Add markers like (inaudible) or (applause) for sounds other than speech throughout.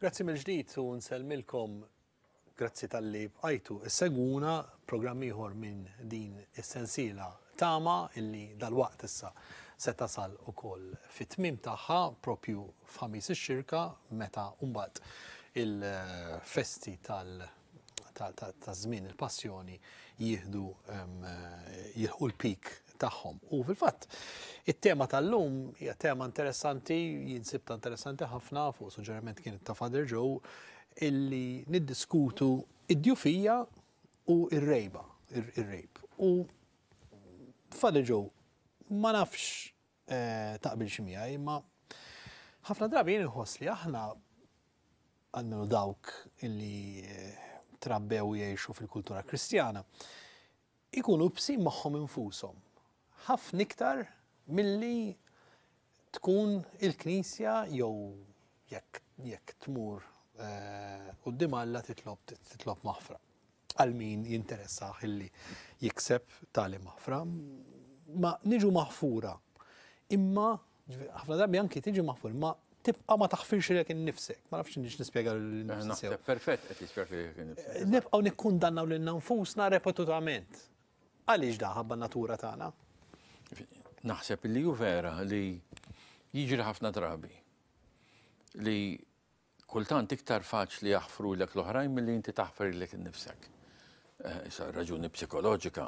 Grazzi mill-ġdid u nselmilkom grazzi tal-li bqajtu. Seguna programm ieħor minn din is-sensiela tama illi dal-waqt issa se tasal ukoll fit-tmim tagħha propju f'ħamis ix-xirka meta mbagħad il-festi tal- ta' żmien il-passjoni jieħdu jieħu l-pik tagħhom. U fil-fatt, it-tema tal-lum hija tema interessanti, jinsib ta' interessanti ħafna fuq suġġeriment kien ta' Father Joe illi niddiskutu id-djufija u ir-rejba, ir-rejb. U Father Joe, ma nafx eh, taqbil ximija, imma ħafna drabi jien inħoss li aħna għandu dawk illi eh, trabbew jiexu fil-kultura kristjana, ikunu bsim maħħom infusom ħafna iktar milli tkun il-Knisja jew jekk tmur u d Alla titlob titlob maħfra. Għal min jinteressaħ illi jikseb tali maħfra. Ma niġu maħfura. Imma ħafna darbi anki tiġi maħfura, ma tibqa ma taħfirx lek innifsek. Ma nafx nix nispjega l-nifsek. Eh, perfett, qed jispjega lek innifsek. Eh, nibqgħu l lil nfusna repetutament. Għaliex daħabba natura tagħna? naħseb li ju vera li jiġri ħafna drabi li kultant iktar faċli jaħfru l-ek l-oħrajn mill-li inti taħfer l-ek nifsek. Eh, issa raġuni psikoloġika.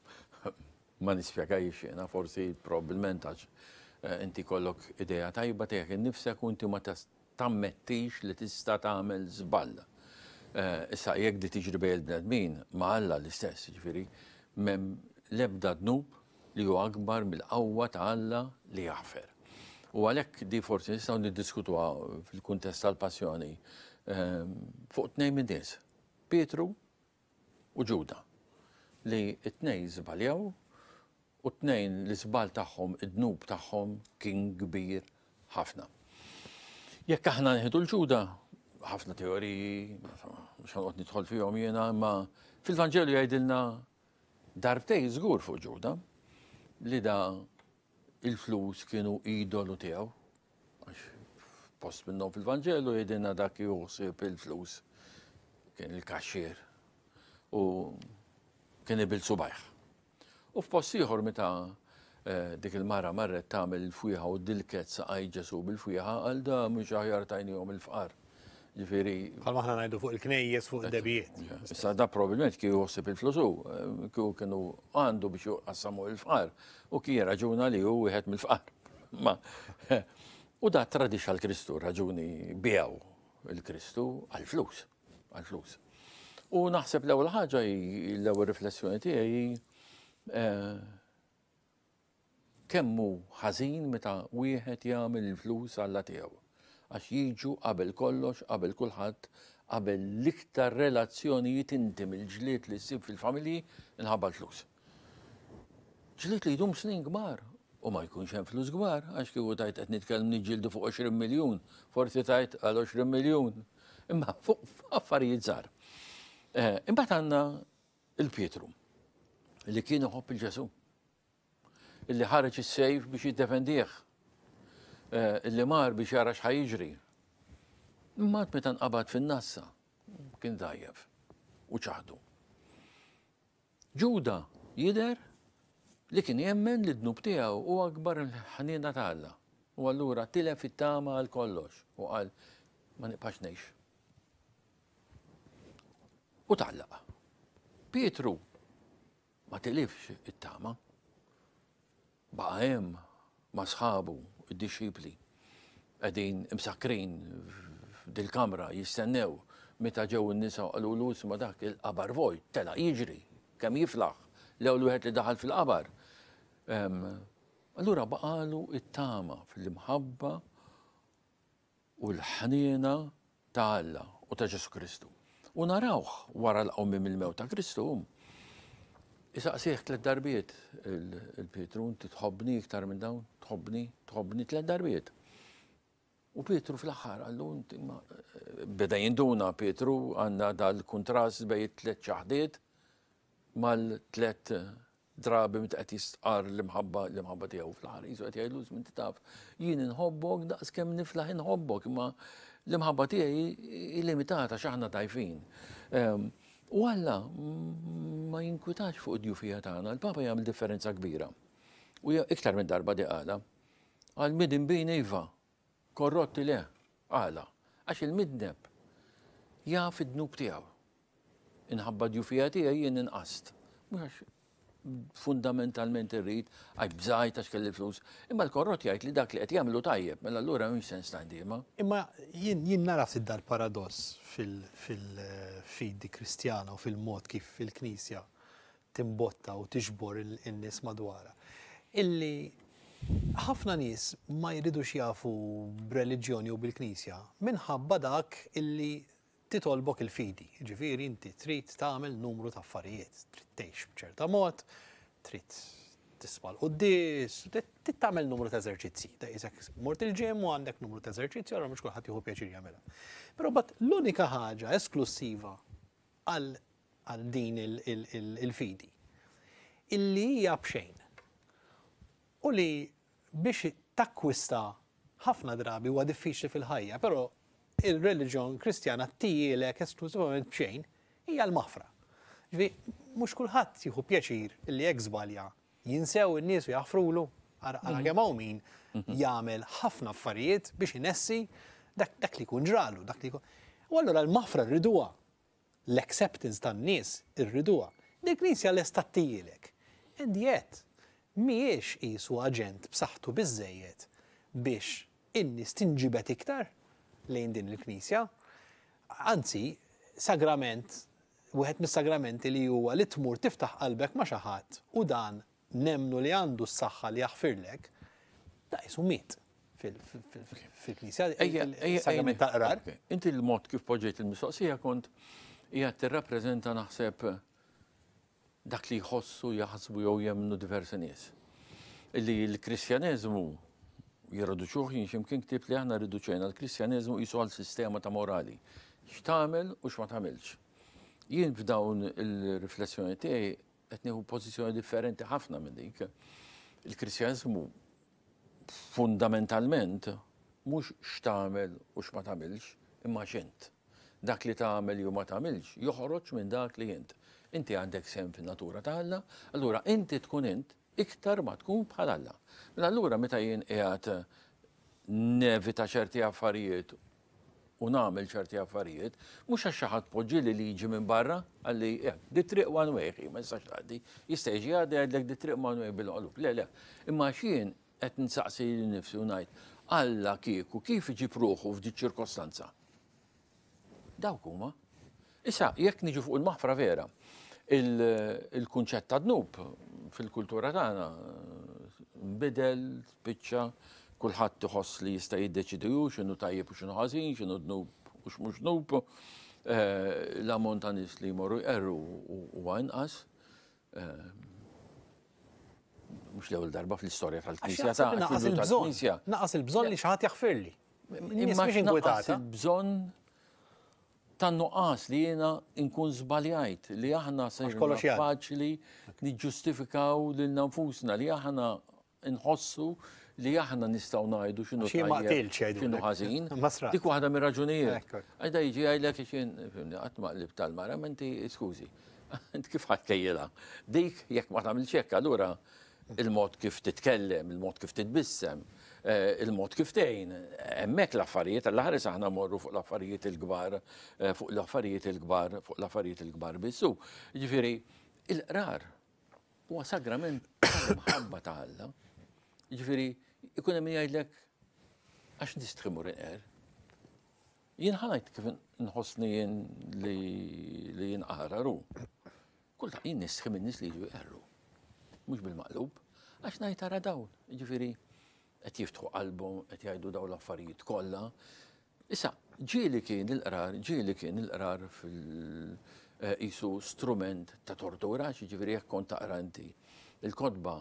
(laughs) Ma nispjegajx jena forsi probabbilment għax eh, inti kollok ideja tajba tiegħek innifsek u inti ma tammettix li tista tagħmel żball. Eh, issa jekk di tiġri bejn bnedmin ma Alla l-istess, ġifieri, mem lebda dnub li ju akbar bil-qawwa ta' Alla li jaħfer. U għalhekk di forsi nistgħu niddiskutuha fil-kuntest tal-passjoni ehm, fuq tnejn minn nies, Pietru u Ġuda, li t-tnejn żbaljaw u t-tnejn li żbal tagħhom, id-dnub tagħhom kien kbir ħafna. Jekk aħna nħidu l-ġuda, ħafna teoriji, mhux ħanqod nidħol fihom jiena, ma fil-Vanġelju jgħidilna darbtej żgur fuq ġuda li da il-flus kienu idolu tiegħu. Post minnom fil-Vangelu jedina dak juħsib il-flus kien il-kaxxir u kien ibil subajħ. U f'post ieħor meta eh, dik il-mara marret tagħmel il-fwieħa u dilket saqaj ġesu bil-fwieħa għal da mhux aħjar tajnihom il-fqar. Ġifiri. Għal maħna najdu fuq il-knejjes fuq il debijiet Issa da probablement kif joħseb il-flusu, eh, kif kienu għandu biex għassamu il-fqar u kien raġuna li hu wieħed mill-fqar. (laughs) Ma (laughs) u da tradix għal-Kristu raġuni bijaw il-Kristu għal-flus. Għal-flus. U naħseb l-ewwel ħaġa l-ewwel riflessjoni tiegħi eh, kemmu ħażin meta wieħed jagħmel il-flus alla tiegħu għax jiġu qabel kollox, qabel kulħadd, qabel l-iktar relazzjonijiet intim il-ġliet li ssib fil-familji inħabba l-flus. Ġliet li jdum snin gbar u ma jkunx hemm flus gbar, għax kieku tajt qed nitkellem niġġieldu fuq 20 miljun, forsi tajt għal 20 miljun. Imma fuq affarijiet żgħar. Eh, imbagħad għandna il-Pietru li kien iħobb il-Ġesu illi ħareġ is-sejf biex jiddefendih Eh, illi mar biex jara xħajġri. Mat meta nqabad fin-nassa, kien dajjef u ċaħdu. Ġuda jider li kien jemmen li d-dnub tiegħu u akbar l-ħanina ta' Alla. U allura tilef it-tama għal kollox u qal ma nibqax ngħix. U tallaq. Pietru ma tilifx it-tama. Baqa hemm ma sħabu الديشيبلي قاعدين مسكرين الكاميرا يستناو متى جاو النساء قالوا له اسمه ذاك الابر فوي تلا يجري كم يفلح لو الواحد اللي دخل في الابر قالوا بقى قالوا التامه في المحبه والحنينه تعالى وتجسو كريستو ونراوخ ورا الأمم من الموتى كريستو Isaqsih tlet darbiet il-Pietrun, titħobni iktar minn dawn, tħobni, tħobni tlet darbiet. U Petru fl-axħar għallu beda jinduna Petru għanna dal-kontrast bej tlet ċaħdiet mal-tlet drabi mit qed jistqar l-imħabba l-imħabba tiegħu fl-ħar. Isu qed jgħidlu minn titaf jien inħobbok daqs kemm niflaħ inħobbok imma l-imħabba tiegħi illimitata x'aħna tajfin. Um, U għalla, mm, ma jinkutax fuq fija tagħna, il-papa jagħmel differenza kbira. U iktar minn darba di għala, għal midin bejn iva, korrotti le, għala, għax il-midneb jaf id-dnub tiegħu. Inħabba djufija tiegħi jien inqast. għax fundamentalment irrid, għaj bżaj ta' xkelli flus. Imma l-korrot jgħid li dak li qed jagħmlu tajjeb, mela allura mhux sens dima. Imma jien jien naraf id-dar paradoss fil-fidi eh, kristjana u fil-mod kif fil knisja timbotta u tiġbor in-nies madwara. Illi ħafna nies ma jridux jafu b'reliġjoni u bil-Knisja minħabba dak illi titolbok il-fidi. Ġifiri, inti trid tagħmel numru ta' affarijiet, trid tgħix b'ċerta mod, trid tisma l-qoddis, trid tagħmel numru ta' eżerċizzi. Ta' isek mort il-ġem u għandek numru ta' eżerċizzi, għara mhux kulħadd jieħu pjaċir jagħmelha. Però bat l-unika ħaġa esklusiva għal din il-fidi illi hija bxejn. U li biex takkwista ħafna drabi huwa diffiċli fil-ħajja, però il-reliġjon kristjana tijilek esklusivament bxejn hija l-mafra. Ġvi, mux kullħat jieħu pjaċir li jgħzbalja jinsew il nies u jaffrulu għara għamaw mhm. min mhm. jagħmel ħafna affarijiet biex jnessi dak li kun ġralu, dak li U allura l-mafra rriduha, l-acceptance tan-nies dik l jgħal l-estattijilek. And yet, miex jisu aġent b'saħħtu biżejjed biex in-nies tinġibet iktar lejn din il-Knisja. Anzi, sagrament, wieħed mis-sagramenti li huwa li tmur tiftaħ qalbek ma' xi ħadd u dan nemnu li għandu s-saħħa li jaħfirlek, da jisu miet fil-knisja, sagrament taqrar. Inti l-mod kif poġġejt il-mistoqsija kont hija tirrappreżenta naħseb dak li jħossu jaħsbu jew jemnu diversi nies. Li l-Kristjaneżmu jirreduċuħ jimkien ktib li aħna riduċejna l kristjanizmu jisu għal sistema ta' morali. X'tagħmel u x'ma tagħmelx. Jien f'dawn il-riflessjoni tiegħi qed nieħu pożizzjoni differenti ħafna minn dik. il kristjanizmu fundamentalment mhux x'tagħmel u x'ma tagħmelx, imma x'int. Dak li tagħmel jew ma tagħmilx joħroġ minn dak li jint. Inti għandek sem fin-natura ta' Alla, allura inti tkun int iktar ma tkun bħalalla. Mela allura meta jien qiegħed eh, nevita ċerti affarijiet u nagħmel ċerti affarijiet, mhux għax xi ħadd poġġi li liġi minn barra għalli eh, di triq one way, eh, ma jistax għaddi, jista' jiġi għaddi għadlek di triq one way bil-qolub. Le, le, imma xien qed nsaqsi li nifsi u ngħid Alla kieku kif iġib ruħu f'di ċirkostanza. Dawk huma. Issa, jekk niġu fuq il-maħfra vera, il-kunċett ta' dnub fil-kultura tagħna nbidel, spiċċa, kulħadd tħoss li jista' jiddeċidu hu x'inhu tajjeb u x'inhu ħażin, x'inhu dnub u x'mhux dnub. Eh, L-ammont ta' nies li jmorru jqerru huwa inqas. Eh, mhux l-ewwel darba fl istorja tal-Knisja ta' naqas il-bżonn. Naqas il-bżonn li eh, xi ħadd jaħfirli. Imma x'inqas il-bżonn tan-nuqqas li jiena nkun żbaljajt li aħna se faċli niġġustifikaw lil nanfusna li aħna nħossu li aħna nistaw najdu xinu xinu ħazin. Dik waħda mir raġunijiet. Għajda jiġi għajlek xin, għatmaqlib tal-mara, menti, skużi, (laughs) int kif ħatkejjela. Dik, jekk ma tagħmel ċekk, allura il-mod kif titkellem, il-mod kif titbissem, Eh, il-mod kif tgħin. Hemmhekk l-affarijiet l-ħares aħna morru eh, fuq l-affarijiet il-kbar, fuq l-affarijiet il-kbar, fuq l-affarijiet il-kbar bissu. Ġifieri, il-qrar huwa sagrament (coughs) mħabba ta' Alla. Ġifieri, ikun hemm jgħidlek għax nistħimur inqer. Jien ħajt kif nħossni jien li jinqararu. Kull ta' jien nistħim in-nies li jiġu erru. Mhux bil-maqlub, għax ngħid tara dawn. Ġifieri, qed jiftħu qalbhom, qed jgħidu dawn l-affarijiet kollha. Issa, ġieli kien il-qrar, ġieli kien il-qrar fil-isu strument ta' tortura, ġifieri jekk kont qranti. il kotba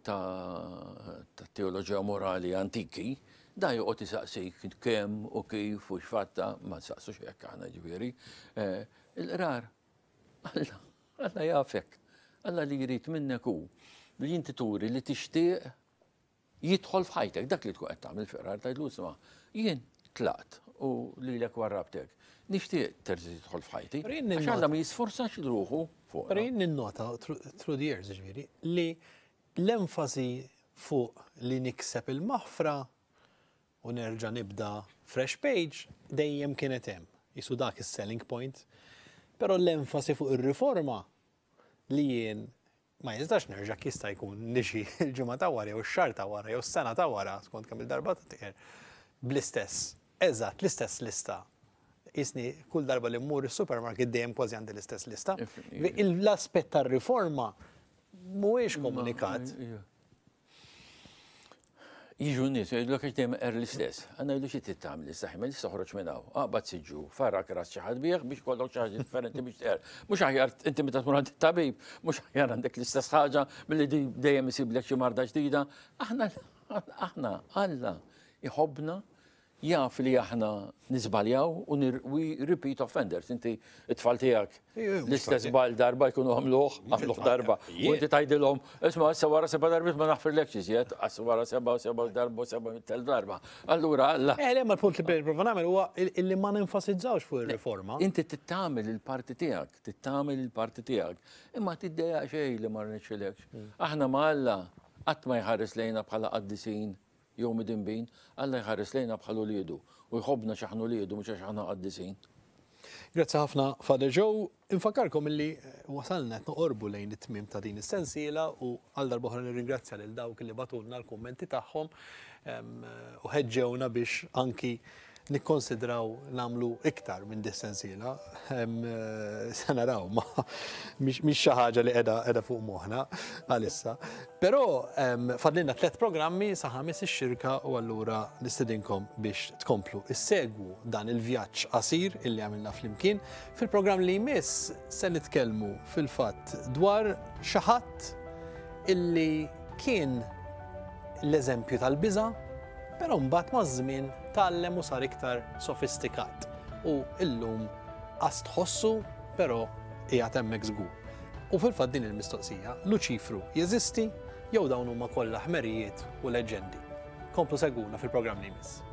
ta', ta teoloġija morali antiki, da joqgħod isaqsik kemm u kif u x'fatta, ma saqsux hekk aħna ġifieri. Eh, il-qrar, Alla, Alla jafek, Alla li jrid minnek u li jinti turi li tixtieq jidħol fħajtek, dak li tkun qed tagħmel fiqrar tgħidlu sma' jien tlaqt u lilek warrabtek. Nixtieq terġa' jidħol fħajti. Għax għandha ma jisforzax ruħu fuq. Rin ninnota through the years ġifieri li l-enfasi fuq li nikseb il-maħfra u nerġa' nibda fresh page dejjem kienet hemm. Isu dak is-selling point. Però l-enfasi fuq ir-riforma li jien ma jistax nerġa' kista jkun nixi il ġumma ta' wara jew xar ta' wara jew s-sena ta' wara skont kemm il-darba ta' bl-istess. Eżatt, l-istess lista. Isni kull darba li mmur is-supermarket dejjem kważi għandi l-istess lista. L-aspett tar-riforma mhuwiex komunikat jiġu nis, jgħidlu għax dejjem er l-istess. Għanna jgħidu xie tittam l-istess, ma nista ħroċ minnaw. Għabba ah, t-sġu, farrak ras ċaħad bieħ biex kollok ċaħad differenti biex t-er. Mux ħajjar inti meta tkun għandek tabib, mux ħajjar għandek l-istess ħagġa, mill-li dejjem jisib l ekċi marda ġdida. Aħna, aħna, Alla, jħobna jaf li aħna nizbaljaw u we repeat offenders. Inti it-tfal tijak l-istess bal darba jkunu għamluħ, għamluħ darba. U inti tajdilom, isma, s-sawara seba darbit ma naħfir lekċi zjed, s-sawara seba, seba darba, seba mittel darba. Allura, la. Eh, ma l-punt li bil namel huwa illi ma nenfasizzawx fuq il-reforma. Inti tittamil il-parti tijak, tittamil il-parti tijak. Imma tiddeja xej li ma rnexxilekx. Hmm. Aħna ma alla, għatma jħares lejna bħala qaddisin jew midin bin, Alla jħares lejna bħalu li jidu u jħobna xaħnu li jidu mux xaħna għaddisin. Grazie ħafna Fada Joe. Infakarkom illi eh، wasalna qed qorbu lejn it-tmim ta' din is-sensiela u għal darbohra nirringrazzja lil dawk li batulna l kommenti tagħhom eh, u ħeġġewna biex anki nikkonsidraw namlu iktar minn distensila, eh, sanaraw, ma miex xaħġa li edha fuq moħna għalissa. Pero fadlinna tlet programmi saħamis il-xirka u għallura nistedinkom biex tkomplu Is-segwu dan il-vjaċ qasir illi għamilna fl-imkien. Fil-programm li jmiss se nitkellmu fil-fat dwar xaħat illi kien l-eżempju tal-biza' Però mbagħad maż-żmien tgħallem u sar iktar sofistikat. U illum qas tħossu, però qiegħed hemmhekk żgur. U fil-fatt din il-mistoqsija, Luċifru jeżisti jew dawn huma kollha ħmerijiet u leġendi. Komplu seguna fil-programm li miss.